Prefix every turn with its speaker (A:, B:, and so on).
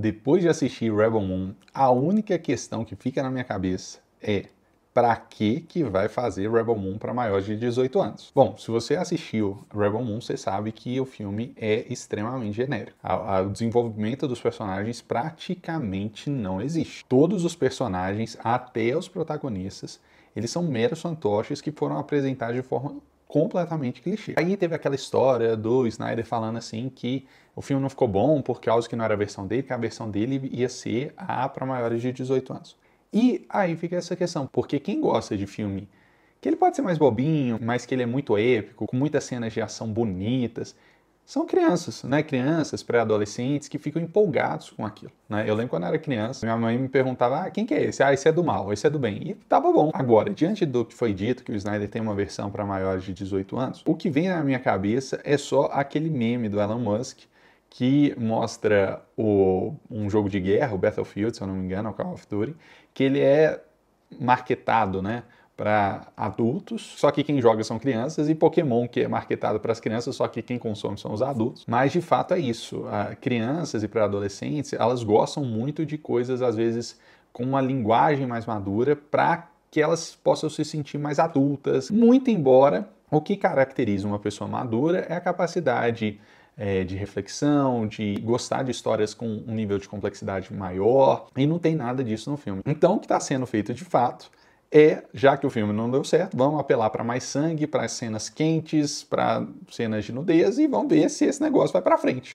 A: depois de assistir Rebel Moon, a única questão que fica na minha cabeça é para que que vai fazer Rebel Moon para maiores de 18 anos? Bom, se você assistiu Rebel Moon, você sabe que o filme é extremamente genérico. o desenvolvimento dos personagens praticamente não existe. Todos os personagens, até os protagonistas, eles são meros fantoches que foram apresentados de forma completamente clichê. Aí teve aquela história do Snyder falando assim que o filme não ficou bom por causa que não era a versão dele, que a versão dele ia ser a para maiores de 18 anos. E aí fica essa questão, porque quem gosta de filme que ele pode ser mais bobinho, mas que ele é muito épico, com muitas cenas de ação bonitas, são crianças, né? Crianças, pré-adolescentes que ficam empolgados com aquilo, né? Eu lembro quando eu era criança, minha mãe me perguntava: "Ah, quem que é esse? Ah, esse é do mal, esse é do bem". E tava bom. Agora, diante do que foi dito que o Snyder tem uma versão para maiores de 18 anos, o que vem na minha cabeça é só aquele meme do Elon Musk que mostra o, um jogo de guerra, o Battlefield, se eu não me engano, o Call of Duty, que ele é marketado, né? para adultos, só que quem joga são crianças, e Pokémon, que é marketado para as crianças, só que quem consome são os adultos. Mas de fato é isso. A ah, crianças e para adolescentes, elas gostam muito de coisas, às vezes, com uma linguagem mais madura para que elas possam se sentir mais adultas. Muito embora o que caracteriza uma pessoa madura é a capacidade é, de reflexão, de gostar de histórias com um nível de complexidade maior, e não tem nada disso no filme. Então, o que está sendo feito de fato é, já que o filme não deu certo, vamos apelar para mais sangue, para cenas quentes, para cenas de nudez e vamos ver se esse negócio vai para frente.